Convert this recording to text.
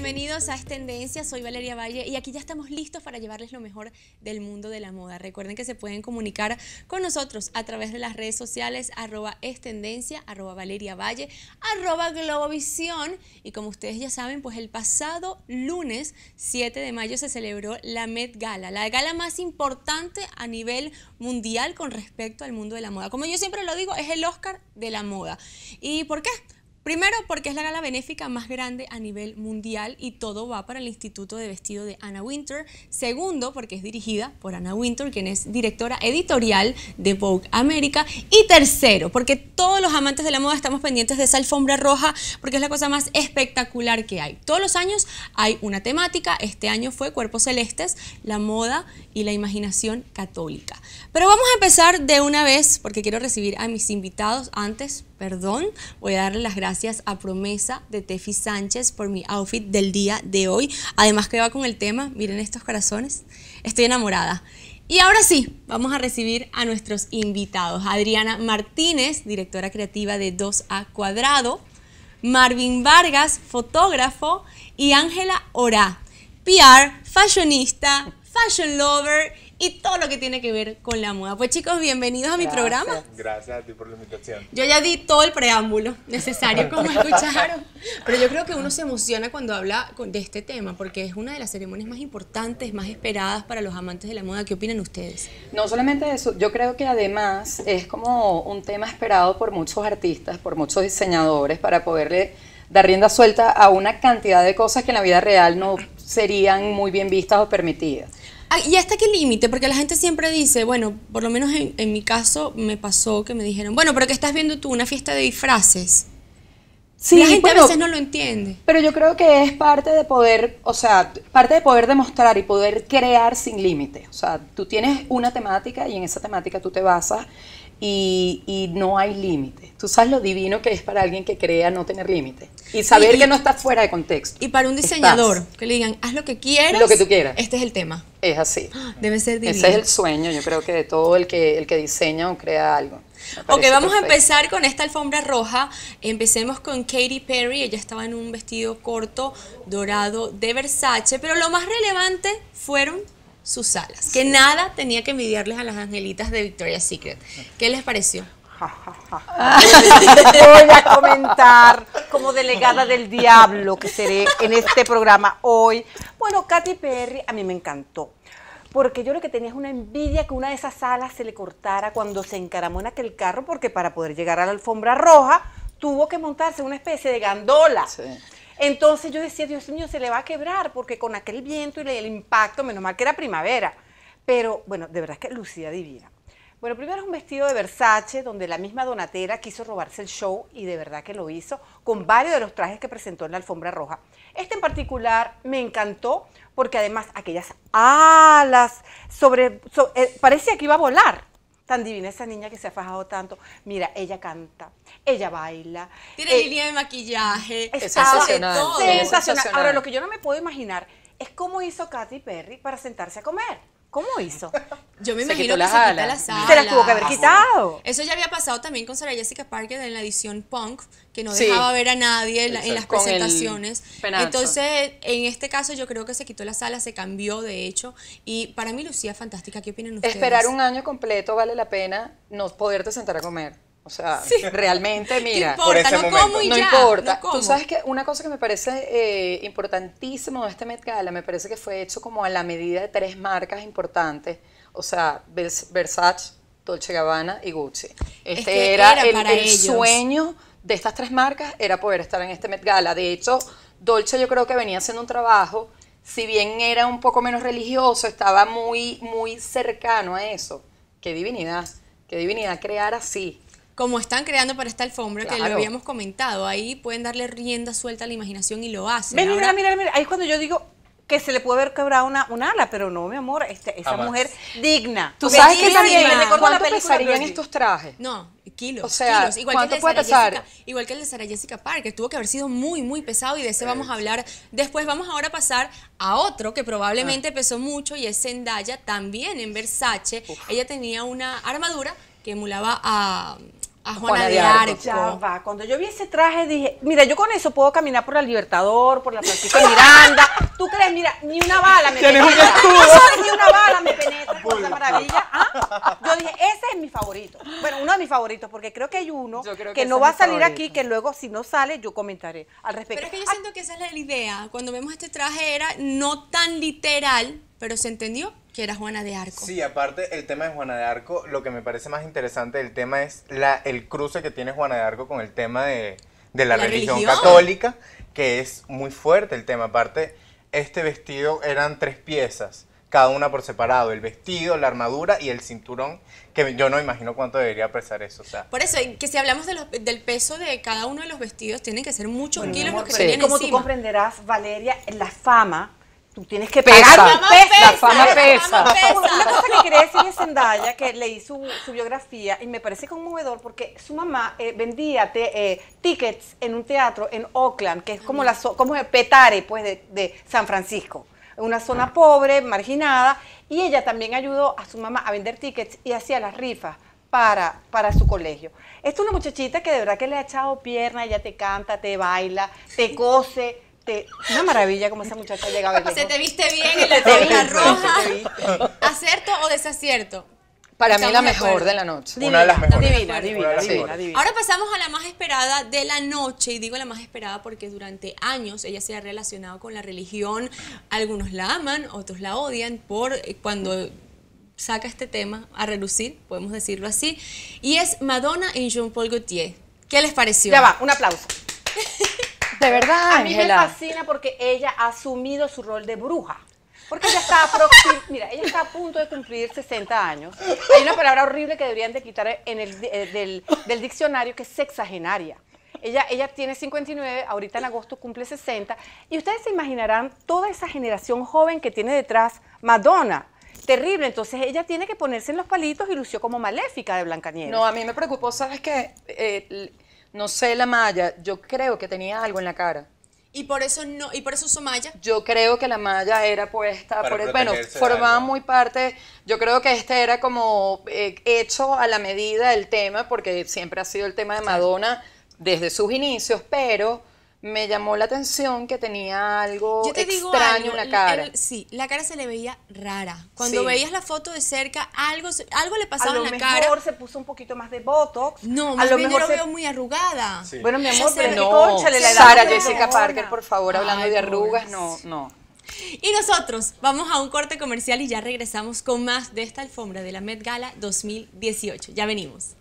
bienvenidos a Estendencia, Soy Valeria Valle y aquí ya estamos listos para llevarles lo mejor del mundo de la moda. Recuerden que se pueden comunicar con nosotros a través de las redes sociales arroba estendencia, arroba Valeria Valle, arroba Globovisión. Y como ustedes ya saben, pues el pasado lunes 7 de mayo se celebró la Met Gala, la gala más importante a nivel mundial con respecto al mundo de la moda. Como yo siempre lo digo, es el Oscar de la moda. ¿Y por qué? Primero, porque es la gala benéfica más grande a nivel mundial y todo va para el Instituto de Vestido de Anna Winter. Segundo, porque es dirigida por Anna Winter, quien es directora editorial de Vogue América. Y tercero, porque todos los amantes de la moda estamos pendientes de esa alfombra roja, porque es la cosa más espectacular que hay. Todos los años hay una temática. Este año fue Cuerpos Celestes, la moda y la imaginación católica. Pero vamos a empezar de una vez, porque quiero recibir a mis invitados antes perdón, voy a darle las gracias a Promesa de Tefi Sánchez por mi outfit del día de hoy. Además que va con el tema, miren estos corazones, estoy enamorada. Y ahora sí, vamos a recibir a nuestros invitados. Adriana Martínez, directora creativa de 2A Cuadrado, Marvin Vargas, fotógrafo, y Ángela Ora, PR, fashionista, fashion lover y todo lo que tiene que ver con la moda. Pues chicos, bienvenidos a mi programa. Gracias a ti por la invitación. Yo ya di todo el preámbulo necesario, como escucharon. Pero yo creo que uno se emociona cuando habla de este tema, porque es una de las ceremonias más importantes, más esperadas para los amantes de la moda. ¿Qué opinan ustedes? No solamente eso, yo creo que además es como un tema esperado por muchos artistas, por muchos diseñadores, para poderle dar rienda suelta a una cantidad de cosas que en la vida real no serían muy bien vistas o permitidas. Ah, ¿Y hasta qué límite? Porque la gente siempre dice, bueno, por lo menos en, mi caso me pasó que me dijeron, bueno, pero ¿qué estás viendo tú? Una fiesta de disfraces. Sí, la gente a veces no lo entiende. Pero yo creo que es parte de poder, o sea, parte de poder demostrar y poder crear sin límite. O sea, tú tienes una temática y en esa temática tú te basas y, no hay límite. Tú sabes lo divino que es para alguien que crea no tener límite y saber que no estás fuera de contexto. Y para un diseñador, que le digan, haz lo que quieras. Lo que tú quieras. Este es el tema. Es así. Debe ser divino. Ese es el sueño, yo creo que de todo el que, el que diseña o crea algo. Ok, vamos a empezar con esta alfombra roja. Empecemos con Katy Perry. Ella estaba en un vestido corto, dorado, de Versace. Pero lo más relevante fueron sus alas. Que nada tenía que envidiarles a las angelitas de Victoria's Secret. ¿Qué les pareció? Ja, Voy a comentar como delegada del diablo que seré en este programa hoy. Bueno, Katy Perry a mí me encantó. Porque yo lo que tenía es una envidia que una de esas alas se le cortara cuando se encaramó en aquel carro, porque para poder llegar a la alfombra roja tuvo que montarse una especie de gandola. Entonces yo decía, Dios mío, se le va a quebrar, porque con aquel viento y el impacto, menos mal que era primavera. Pero bueno, de verdad es que lucía divina. Bueno, primero es un vestido de Versace, donde la misma Donatera quiso robarse el show y de verdad que lo hizo, con varios de los trajes que presentó en la alfombra roja. Este en particular me encantó porque además aquellas alas sobre, eh, parecía que iba a volar. Tan divina esa niña que se ha fajado tanto. Mira, ella canta, ella baila. Tiene eh, línea de maquillaje. Es sensacional, sensacional. sensacional. Ahora, lo que yo no me puedo imaginar es cómo hizo Katy Perry para sentarse a comer. ¿Cómo hizo? Yo me imagino que se quitó la sala. Se las tuvo que haber quitado. Eso ya había pasado también con Sarah Jessica Parker en la edición punk, que no dejaba ver a nadie en, las presentaciones. Entonces, en este caso yo creo que se quitó la sala, se cambió de hecho. Y para mí lucía fantástica. ¿Qué opinan ustedes? Esperar un año completo vale la pena no poderte sentar a comer. O sea, realmente, mira, No importa? no importa. Tú sabes que una cosa que me parece importantísima eh, importantísimo de este Met Gala, me parece que fue hecho como a la medida de tres marcas importantes, o sea, Versace, Dolce Gabbana y Gucci. Este era, el, el sueño de estas tres marcas era poder estar en este Met Gala. De hecho, Dolce yo creo que venía haciendo un trabajo, si bien era un poco menos religioso, estaba muy muy cercano a eso. Qué divinidad, qué divinidad crear así como están creando para esta alfombra, que lo habíamos comentado, ahí pueden darle rienda suelta a la imaginación y lo hacen. Ven, mira, mira, mira, ahí es cuando yo digo que se le puede haber quebrado una, ala, pero no, mi amor, esta esa mujer digna. Tú sabes que también, ¿cuánto pesarían estos trajes? No, kilos. O sea, Igual ¿cuánto que puede pesar? igual que el de Sarah Jessica Parker, tuvo que haber sido muy, muy pesado y de ese vamos a hablar después. Vamos ahora a pasar a otro que probablemente ah. pesó mucho y es Zendaya, también en Versace. Ella tenía una armadura que emulaba a, a Juana, Cuando yo vi ese traje dije, mira, yo con eso puedo caminar por la Libertador, por la Francisco Miranda. ¿Tú crees? Mira, ni una bala me penetra. Un no ni una bala me penetra por esa maravilla. ¿ah? Yo dije, ese es mi favorito. Bueno, uno de mis favoritos, porque creo que hay uno que, no va a salir aquí, que luego si no sale yo comentaré al respecto. Pero es que yo siento que esa es la idea. Cuando vemos este traje era no tan literal, pero se entendió que era Juana de Arco. Sí, aparte el tema de Juana de Arco, lo que me parece más interesante del tema es la, el cruce que tiene Juana de Arco con el tema de, la, religión, católica, que es muy fuerte el tema. Aparte, este vestido eran tres piezas, cada una por separado, el vestido, la armadura y el cinturón, que yo no imagino cuánto debería pesar eso. Por eso, que si hablamos del peso de cada uno de los vestidos, tienen que ser muchos kilos los Como tú comprenderás, Valeria, la fama tú tienes que pesa. pagar La fama pesa. La pesa. Una cosa que quería decir es Zendaya, que leí su, biografía y me parece conmovedor porque su mamá eh, vendía eh, tickets en un teatro en Oakland, que es como la como el Petare pues, de, San Francisco, una zona pobre, marginada, y ella también ayudó a su mamá a vender tickets y hacía las rifas. Para, para, su colegio. Esta es una muchachita que de verdad que le ha echado pierna, ella te canta, te baila, te cose, este, una maravilla como esa muchacha llegaba. Se te viste bien en la tela roja. ¿Acierto o desacierto? Para mí la mejor de, la noche. una de las mejores. Ahora pasamos a la más esperada de la noche. Y digo la más esperada porque durante años ella se ha relacionado con la religión. Algunos la aman, otros la odian por eh, cuando saca este tema a relucir, podemos decirlo así. Y es Madonna y Jean-Paul Gaultier. ¿Qué les pareció? Ya va, un aplauso. De verdad, A mí me fascina porque ella ha asumido su rol de bruja. Porque ella está, mira, ella está a punto de cumplir 60 años. Hay una palabra horrible que deberían de quitar en el, eh, del, diccionario que es sexagenaria. Ella, ella, tiene 59, ahorita en agosto cumple 60. Y ustedes se imaginarán toda esa generación joven que tiene detrás Madonna. Terrible, entonces ella tiene que ponerse en los palitos y lució como maléfica de Blancanieves. No, a mí me preocupó, ¿sabes qué? Eh, no sé la malla, yo creo que tenía algo en la cara. Y por eso no, y por eso usó malla. Yo creo que la malla era puesta por bueno, formaba muy parte. Yo creo que este era como eh, hecho a la medida del tema, porque siempre ha sido el tema de Madonna desde sus inicios, pero me llamó la atención que tenía algo extraño en la cara. sí, la cara se le veía rara. Cuando veías la foto de cerca, algo, algo le pasaba en la cara. A lo mejor se puso un poquito más de botox. No, a lo mejor se... veo muy arrugada. Bueno, mi amor, pero no. Sara Jessica Parker, por favor, hablando de arrugas, no, no. Y nosotros vamos a un corte comercial y ya regresamos con más de esta alfombra de la Met Gala 2018. Ya venimos.